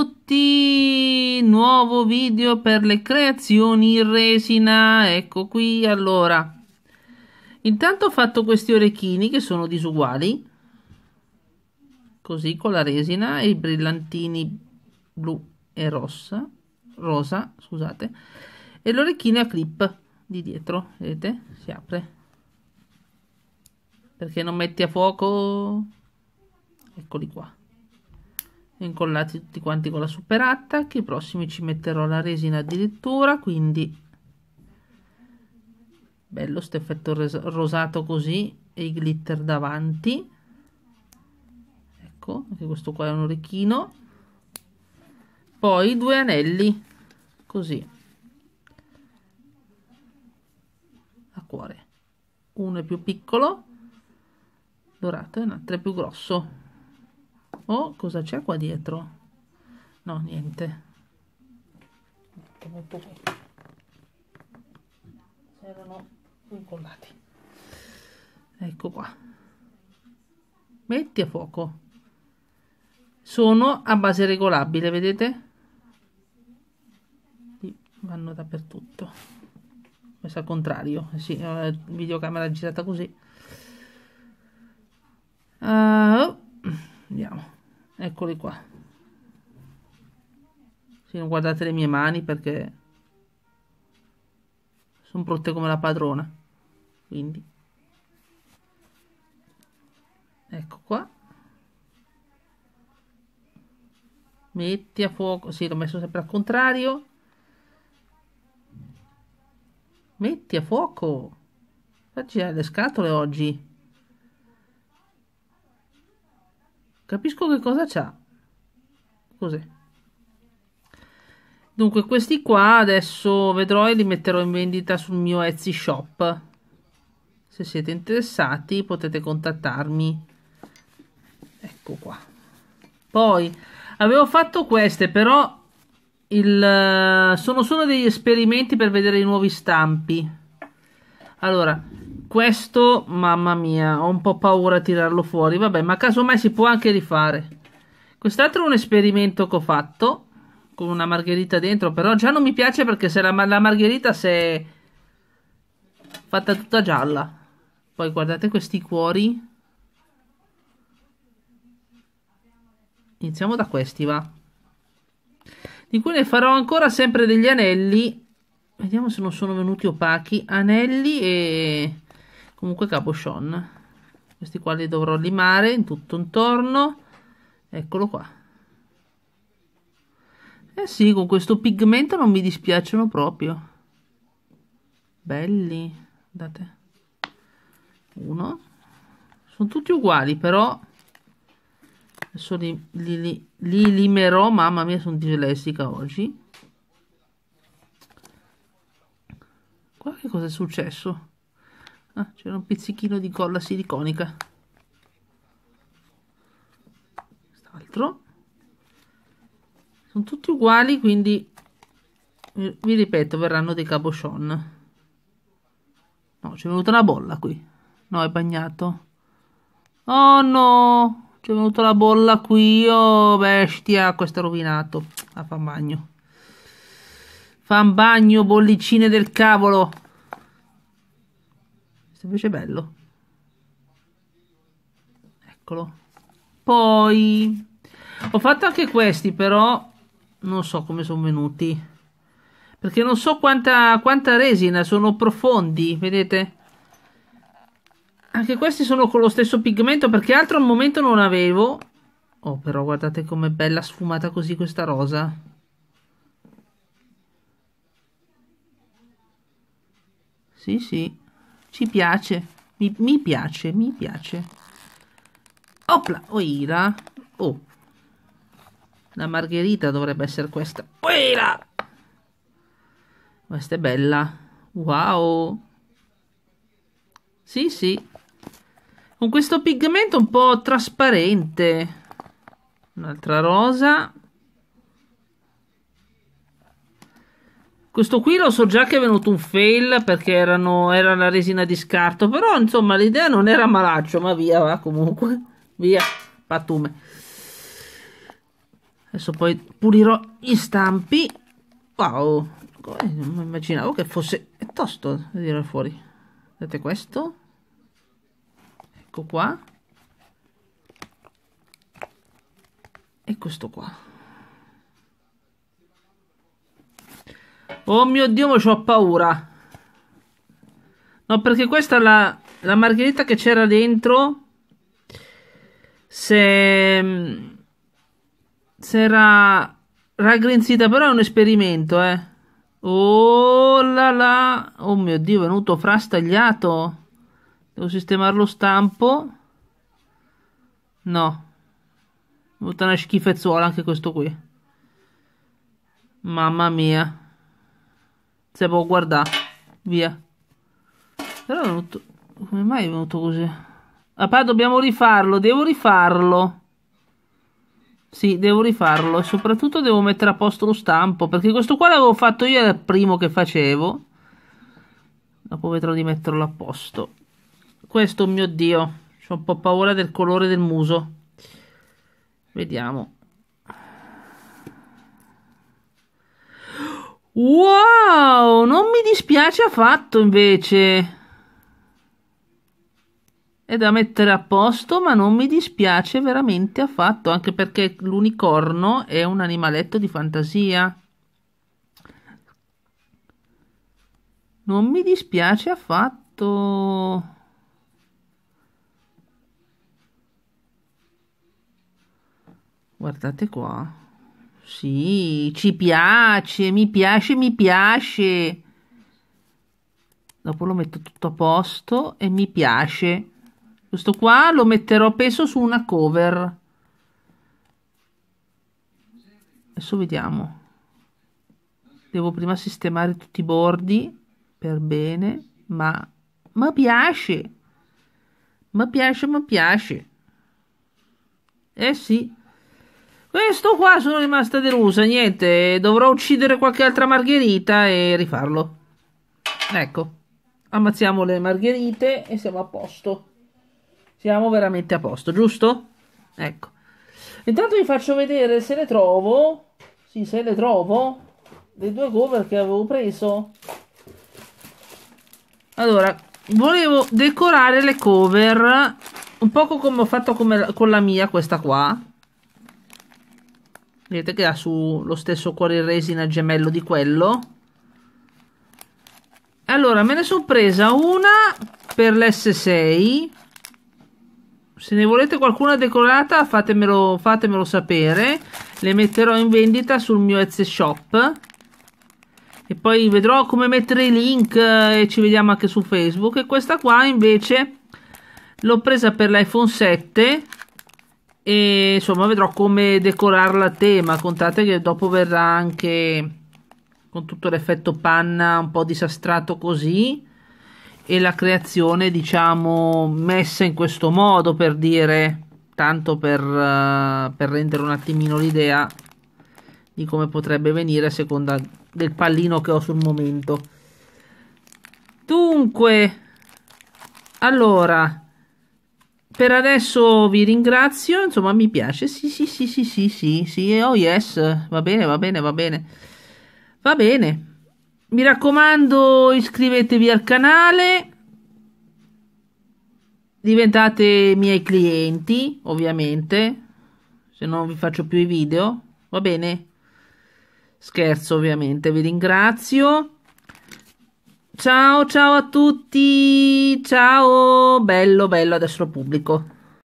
tutti, nuovo video per le creazioni in resina, ecco qui, allora, intanto ho fatto questi orecchini che sono disuguali, così con la resina e i brillantini blu e rossa, rosa, scusate, e l'orecchino a clip di dietro, vedete, si apre, perché non metti a fuoco, eccoli qua incollati tutti quanti con la superatta che i prossimi ci metterò la resina addirittura quindi bello sto effetto rosato così e i glitter davanti ecco anche questo qua è un orecchino poi due anelli così a cuore uno è più piccolo dorato e un altro è più grosso Oh, cosa c'è qua dietro? No, niente. Metto Erano incollati. Ecco qua. Metti a fuoco. Sono a base regolabile, vedete? Vanno dappertutto. Questo al contrario. Eh sì, eh, videocamera girata così. Uh, andiamo eccoli qua sì, non guardate le mie mani perché sono brutte come la padrona quindi ecco qua metti a fuoco sì l'ho messo sempre al contrario metti a fuoco facci le scatole oggi Capisco che cosa c'ha. Così. Dunque, questi qua adesso vedrò e li metterò in vendita sul mio Etsy shop. Se siete interessati potete contattarmi. Ecco qua. Poi avevo fatto queste, però il, sono solo degli esperimenti per vedere i nuovi stampi. Allora, questo, mamma mia, ho un po' paura a tirarlo fuori. Vabbè, ma casomai si può anche rifare. Quest'altro è un esperimento che ho fatto con una margherita dentro, però già non mi piace perché se la, la margherita si è fatta tutta gialla. Poi guardate questi cuori. Iniziamo da questi, va. Di cui ne farò ancora sempre degli anelli. Vediamo se non sono venuti opachi. Anelli e comunque cabochon questi qua li dovrò limare in tutto intorno eccolo qua eh sì con questo pigmento non mi dispiacciono proprio belli date uno sono tutti uguali però adesso li, li, li, li limerò mamma mia sono dislessica oggi qua che cosa è successo ah, c'era un pizzichino di colla siliconica quest'altro sono tutti uguali quindi vi ripeto verranno dei cabochon no c'è venuta una bolla qui no è bagnato oh no c'è venuta la bolla qui, oh bestia, questo è rovinato. Ah, fan bagno. Fan bagno, bollicine del cavolo semplice bello eccolo poi ho fatto anche questi però non so come sono venuti perché non so quanta, quanta resina sono profondi vedete anche questi sono con lo stesso pigmento perché altro al momento non avevo oh però guardate com'è bella sfumata così questa rosa sì sì ci piace, mi, mi piace, mi piace. Opla, oira. Oh, la margherita dovrebbe essere questa. Oira! Questa è bella. Wow! Sì, sì. Con questo pigmento un po' trasparente. Un'altra rosa. Questo qui lo so già che è venuto un fail perché erano, era la resina di scarto, però insomma l'idea non era malaccio, ma via va comunque, via, patume. Adesso poi pulirò gli stampi. Wow, non mi immaginavo che fosse è tosto da dire fuori. Vedete questo? Ecco qua. E questo qua. Oh mio Dio, ma ho paura. No, perché questa la, la margherita che c'era dentro. Se... Mm, se era raggrinzita, però è un esperimento, eh. Oh la la. Oh mio Dio, è venuto frastagliato. Devo sistemare lo stampo. No. È venuta una schifezzuola anche questo qui. Mamma mia. Se può guardare. Via. Però è venuto... Come mai è venuto così? Ah, poi dobbiamo rifarlo. Devo rifarlo. Sì, devo rifarlo. E soprattutto devo mettere a posto lo stampo. Perché questo qua l'avevo fatto io, era il primo che facevo. Dopo vedrò di metterlo a posto. Questo, mio Dio. Ho un po' paura del colore del muso. Vediamo. Wow! mi dispiace affatto invece. È da mettere a posto, ma non mi dispiace veramente affatto, anche perché l'unicorno è un animaletto di fantasia. Non mi dispiace affatto. Guardate qua. Sì, ci piace, mi piace, mi piace dopo lo metto tutto a posto e mi piace questo qua lo metterò penso su una cover adesso vediamo devo prima sistemare tutti i bordi per bene ma mi piace mi piace mi piace eh sì questo qua sono rimasta delusa niente dovrò uccidere qualche altra margherita e rifarlo ecco ammazziamo le margherite e siamo a posto. Siamo veramente a posto, giusto? Ecco. Intanto vi faccio vedere se le trovo. Sì, se le trovo. Le due cover che avevo preso. Allora, volevo decorare le cover un poco come ho fatto come, con la mia, questa qua. Vedete che ha lo stesso cuore in resina gemello di quello. Allora, me ne sono presa una per l'S6. Se ne volete qualcuna decorata, fatemelo, fatemelo sapere. Le metterò in vendita sul mio Etsy Shop. E poi vedrò come mettere i link e ci vediamo anche su Facebook. E questa qua invece l'ho presa per l'iPhone 7 e insomma vedrò come decorarla a tema. Contate che dopo verrà anche con tutto l'effetto panna un po' disastrato così e la creazione diciamo messa in questo modo per dire tanto per, uh, per rendere un attimino l'idea di come potrebbe venire a seconda del pallino che ho sul momento dunque allora per adesso vi ringrazio insomma mi piace sì sì sì sì sì sì sì oh yes va bene va bene va bene Va bene. Mi raccomando, iscrivetevi al canale. Diventate miei clienti, ovviamente, se non vi faccio più i video. Va bene? Scherzo, ovviamente. Vi ringrazio. Ciao, ciao a tutti. Ciao. Bello, bello, adesso lo pubblico.